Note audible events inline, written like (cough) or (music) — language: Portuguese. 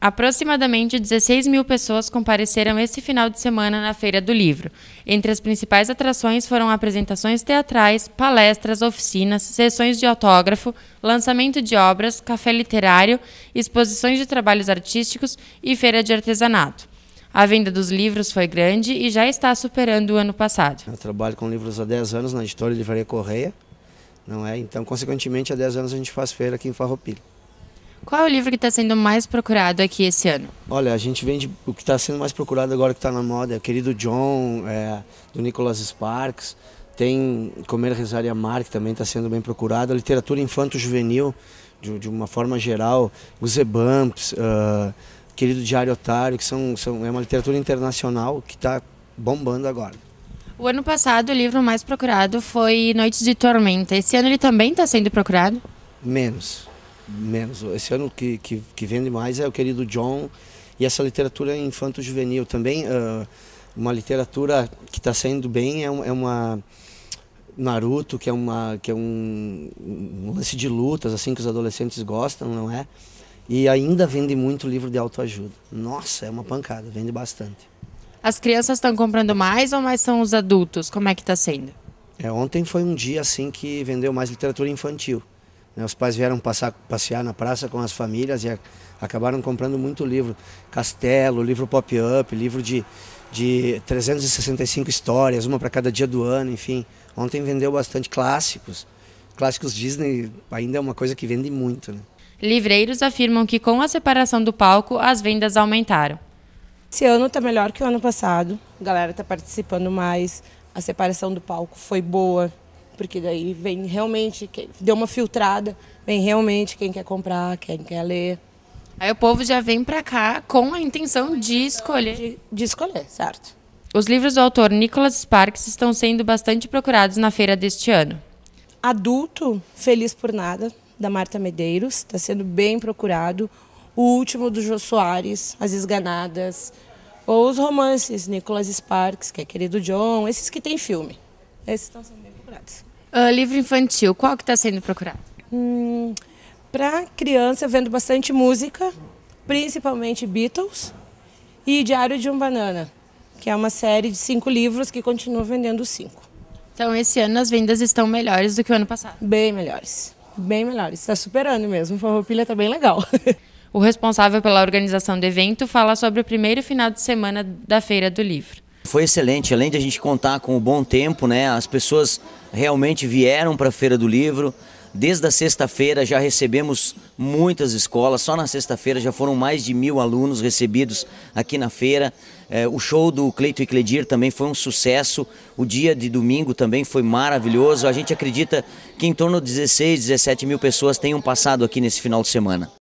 Aproximadamente 16 mil pessoas compareceram esse final de semana na Feira do Livro. Entre as principais atrações foram apresentações teatrais, palestras, oficinas, sessões de autógrafo, lançamento de obras, café literário, exposições de trabalhos artísticos e feira de artesanato. A venda dos livros foi grande e já está superando o ano passado. Eu trabalho com livros há 10 anos na editora Livraria Correia, não é? Então, consequentemente, há 10 anos a gente faz feira aqui em Farroupilha. Qual é o livro que está sendo mais procurado aqui esse ano? Olha, a gente vende o que está sendo mais procurado agora que está na moda, é Querido John, é, do Nicholas Sparks, tem Comer, Rezar e Amar, que também está sendo bem procurado, a literatura infanto-juvenil, de, de, uma forma geral, os E-Bumps, uh, ah, Querido Diário Otário, que são, são, é uma literatura internacional que está bombando agora. O ano passado o livro mais procurado foi Noites de Tormenta. Esse ano ele também está sendo procurado? Menos menos. Esse ano que, que, que vende mais é o querido John e essa literatura infanto-juvenil também. Uh, uma literatura que está saindo bem é, um, é, uma Naruto, que é, uma, que é um, um lance de lutas, assim, que os adolescentes gostam, não é? E ainda vende muito livro de autoajuda. Nossa, é uma pancada, vende bastante. As crianças estão comprando mais ou mais são os adultos? Como é que está sendo? É, ontem foi um dia assim que vendeu mais literatura infantil. Né, os pais vieram passar, passear na praça com as famílias e a, acabaram comprando muito livro. Castelo, livro pop-up, livro de, de 365 histórias, uma para cada dia do ano, enfim. Ontem vendeu bastante clássicos. Clássicos Disney ainda é uma coisa que vende muito. Né? Livreiros afirmam que com a separação do palco, as vendas aumentaram. Esse ano está melhor que o ano passado. A galera está participando mais. A separação do palco foi boa porque daí vem realmente, deu uma filtrada, vem realmente quem quer comprar, quem quer ler. Aí o povo já vem para cá com a intenção de escolher. De, de, escolher, certo. Os livros do autor Nicholas Sparks estão sendo bastante procurados na feira deste ano. Adulto, Feliz por Nada, da Marta Medeiros, está sendo bem procurado. O último do Jô Soares, As Esganadas, ou os romances, Nicholas Sparks, que é querido John, esses que tem filme. Esses estão sendo bem procurados. Ah, livro infantil, qual que está sendo procurado? Hum, Para criança, eu vendo bastante música, principalmente Beatles e Diário de um Banana, que é uma série de cinco livros que continua vendendo cinco. Então, esse ano as vendas estão melhores do que o ano passado? Bem melhores, bem melhores. Está superando mesmo, Farroupilha está bem legal. (laughs) O responsável pela organização do evento fala sobre o primeiro final de semana da Feira do Livro. Foi excelente, além de a gente contar com o bom tempo, né? As pessoas realmente vieram para a Feira do Livro. Desde a sexta-feira já recebemos muitas escolas, só na sexta-feira já foram mais de mil alunos recebidos aqui na feira. É, o show do Cleito e Cledir também foi um sucesso, o dia de domingo também foi maravilhoso. A gente acredita que em torno de 16, 17 mil pessoas tenham passado aqui nesse final de semana.